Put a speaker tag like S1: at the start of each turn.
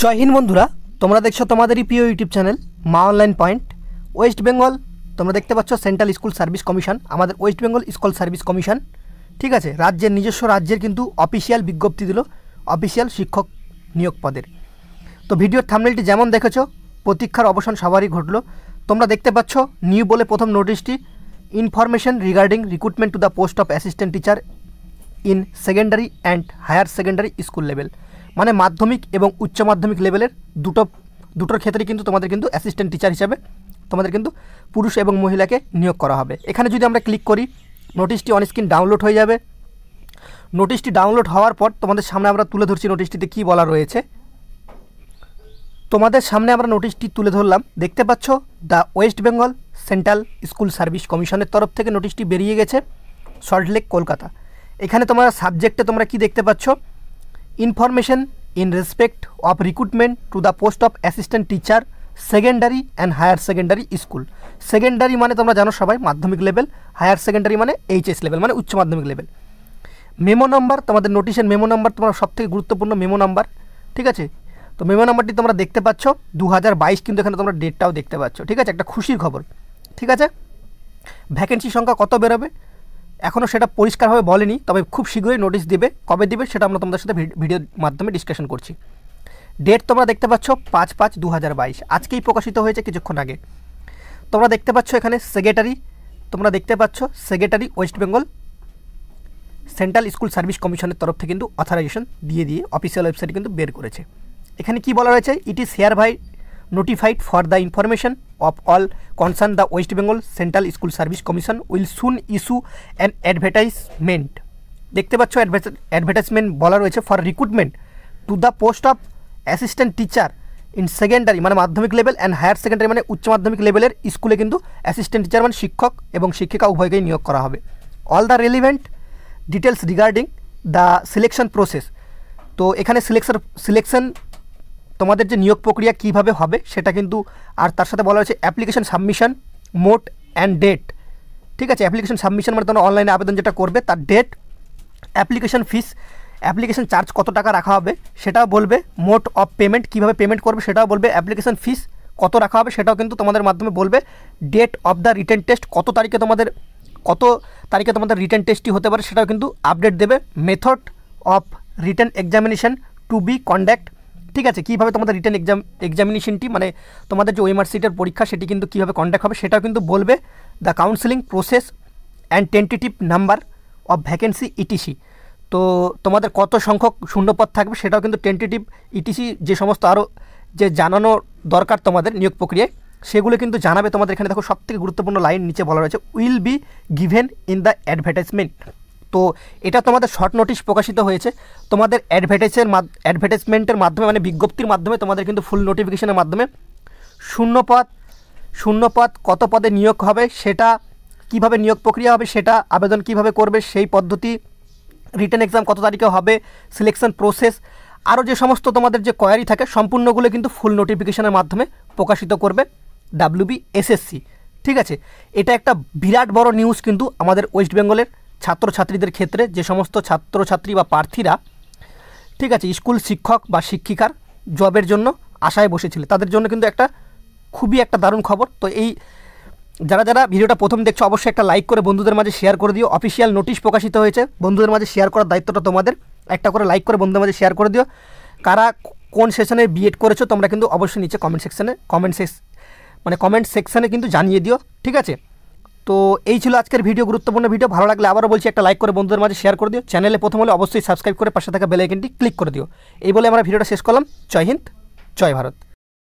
S1: জয় হিন্দ বন্ধুরা তোমরা দেখছো তোমাদেরই প্রিয় YouTube channel Maa online point West Bengal তোমরা দেখতে পাচ্ছ সেন্ট্রাল স্কুল সার্ভিস কমিশন আমাদের West Bengal school service commission ঠিক আছে রাজ্যের নিজস্ব রাজ্যের কিন্তু অফিসিয়াল বিজ্ঞপ্তি দিল অফিসিয়াল শিক্ষক নিয়োগ পদের তো ভিডিওর থামনেলটি যেমন দেখেছো প্রতীক্ষার অবসান সবারই ঘটল তোমরা দেখতে পাচ্ছ নিউ বলে প্রথম নোটিশটি information regarding recruitment to the post of assistant teacher in secondary and higher secondary school level মানে মাধ্যমিক এবং উচ্চ মাধ্যমিক লেভেলের দুটো দুটোর ক্ষেত্রে কিন্তু তোমাদের কিন্তু অ্যাসিস্ট্যান্ট টিচার হিসাবে তোমাদের কিন্তু পুরুষ এবং মহিলাকে নিয়োগ করা হবে এখানে যদি আমরা ক্লিক করি নোটিশটি অনস্ক্রিন ডাউনলোড হয়ে যাবে নোটিশটি ডাউনলোড হওয়ার পর তোমাদের সামনে আমরা তুলে ধরছি নোটিশটিতে কি বলা রয়েছে তোমাদের সামনে আমরা নোটিশটি তুলে ধরলাম দেখতে পাচ্ছ the West Bengal central school service কমিশনের তরফ থেকে নোটিশটি বেরিয়ে গেছে সল্টলেক কলকাতা এখানে তোমরা সাবজেক্টে তোমরা কি দেখতে পাচ্ছ information in respect of recruitment to the post of assistant teacher secondary and higher secondary school secondary মানে তোমরা জানো সবাই মাধ্যমিক লেভেল হায়ার সেকেন্ডারি মানে এইচএস লেভেল মানে উচ্চ মাধ্যমিক লেভেল মেমো নাম্বার তোমাদের নোটিশের মেমো নাম্বার সব সবথেকে গুরুত্বপূর্ণ মেমো নাম্বার ঠিক আছে তো মেমো নাম্বারটি তোমরা দেখতে পাচ্ছ দু কিন্তু এখানে তোমরা ডেটটাও দেখতে পাচ্ছ ঠিক আছে একটা খুশির খবর ঠিক আছে ভ্যাকেন্সি সংখ্যা কত বেরোবে এখনও সেটা পরিষ্কারভাবে বলেনি তবে খুব শীঘ্রই নোটিশ দেবে কবে দেবে সেটা আমরা তোমাদের সাথে ভিডিওর মাধ্যমে ডিসকাশন করছি ডেট তোমরা দেখতে পাচ্ছ পাঁচ পাঁচ দু আজকেই প্রকাশিত হয়েছে কিছুক্ষণ আগে তোমরা দেখতে পাচ্ছ এখানে সেক্রেটারি তোমরা দেখতে পাচ্ছ secretary West Bengal central school service কমিশনের তরফ থেকে কিন্তু অথরাইজেশন দিয়ে দিয়ে অফিসিয়াল ওয়েবসাইট কিন্তু বের করেছে এখানে কি বলা রয়েছে it is hereby notified for the information of all concern the West Bengal central school service commission will soon issue an advertisement দেখতে পাচ্ছ অ্যাডভার্টাইজমেন্ট বলা রয়েছে for recruitment to the post of assistant teacher in secondary মানে মাধ্যমিক level and higher secondary মানে উচ্চ মাধ্যমিক লেভেলের স্কুলে কিন্তু অ্যাসিস্ট্যান্ট টিচার মানে শিক্ষক এবং শিক্ষিকা উভয়কেই নিয়োগ করা হবে all the relevant details regarding the selection process তো এখানে সিলেকশন সিলেকশন তোমাদের যে নিয়োগ প্রক্রিয়া কিভাবে হবে সেটা কিন্তু আর তার সাথে বলা হয়েছে application submission mode and date ঠিক আছে অ্যাপ্লিকেশন সাবমিশন মানে তোমরা অনলাইনে আবেদন যেটা করবে তার date application fees application charge কত টাকা রাখা হবে সেটাও বলবে মোট অফ পেমেন্ট কীভাবে পেমেন্ট করবে সেটাও বলবে অ্যাপ্লিকেশন ফিস কত রাখা হবে সেটাও কিন্তু তোমাদের মাধ্যমে বলবে date of the written test কত তারিখে তোমাদের কত তারিখে তোমাদের রিটার্ন টেস্টটি হতে পারে সেটাও কিন্তু আপডেট দেবে method of written examination to be conduct ঠিক আছে কীভাবে তোমাদের রিটার্ন এক্সাম এক্সামিনেশনটি মানে তোমাদের যে ওএমআরসিটার পরীক্ষা সেটি কিন্তু কীভাবে কন্ডাক্ট হবে সেটাও কিন্তু বলবে the counselling process and tentative number of vacancy ETC তো তোমাদের কত সংখ্যক শূন্যপদ থাকবে সেটাও কিন্তু টেন্টেটিভ ইটিসি e যে সমস্ত আরও যে জানানো দরকার তোমাদের নিয়োগ প্রক্রিয়ায় সেগুলো কিন্তু জানাবে তোমাদের এখানে দেখো সবথেকে গুরুত্বপূর্ণ লাইন নিচে বলা রয়েছে will be given in the advertisement তো এটা তোমাদের শর্ট নোটিশ প্রকাশিত হয়েছে তোমাদের অ্যাডভার্টাইজের অ্যাডভার্টাইজমেন্টের মাধ্যমে মানে বিজ্ঞপ্তির মাধ্যমে তোমাদের কিন্তু ফুল নোটিফিকেশনের মাধ্যমে শূন্যপদ শূন্যপদ কত পদে নিয়োগ হবে সেটা কিভাবে নিয়োগ প্রক্রিয়া হবে সেটা আবেদন কিভাবে করবে সেই পদ্ধতি রিটার্ন এক্সাম কত তারিখে হবে সিলেকশন প্রসেস আরও যে সমস্ত তোমাদের যে কোয়ারি থাকে সম্পূর্ণগুলো কিন্তু ফুল নোটিফিকেশনের মাধ্যমে প্রকাশিত করবে ডাব্লিউবি এসএসসি ঠিক আছে এটা একটা বিরাট বড় নিউজ কিন্তু আমাদের ওয়েস্ট বেঙ্গলের ছাত্রছাত্রীদের ক্ষেত্রে যে সমস্ত ছাত্রছাত্রী বা প্রার্থীরা ঠিক আছে স্কুল শিক্ষক বা শিক্ষিকার জবের জন্য আশায় বসেছিল তাদের জন্য কিন্তু একটা খুবই একটা দারুণ খবর তো এই যারা যারা ভিডিওটা প্রথম দেখছো অবশ্যই একটা লাইক করে বন্ধুদের মাঝে শেয়ার করে দিও অফিসিয়াল নোটিশ প্রকাশিত হয়েছে বন্ধুদের মাঝে শেয়ার করার দায়িত্বটা তোমাদের একটা করে লাইক করে বন্ধুদের মাঝে শেয়ার করে দিও কারা কোন সেশনে বিএড করেছো তোমরা কিন্তু অবশ্যই নিচে কমেন্ট সেকশানে কমেন্ট সেক্স মানে কমেন্ট সেকশানে কিন্তু জানিয়ে দিও ঠিক আছে তো এই ছিল আজকের ভিডিও গুরুত্বপূর্ণ ভিডিও ভালো লাগলে আবারও বলছি একটা লাইক করে বন্ধুদের মাঝে শেয়ার করে দিও চ্যানেলে প্রথম হলে অবশ্যই সাবস্ক্রাইব করে পাশে থাকা বেলাইকনটি ক্লিক করে দিও এই বলে আমরা ভিডিওটা শেষ করলাম জয় হিন্দ জয় ভারত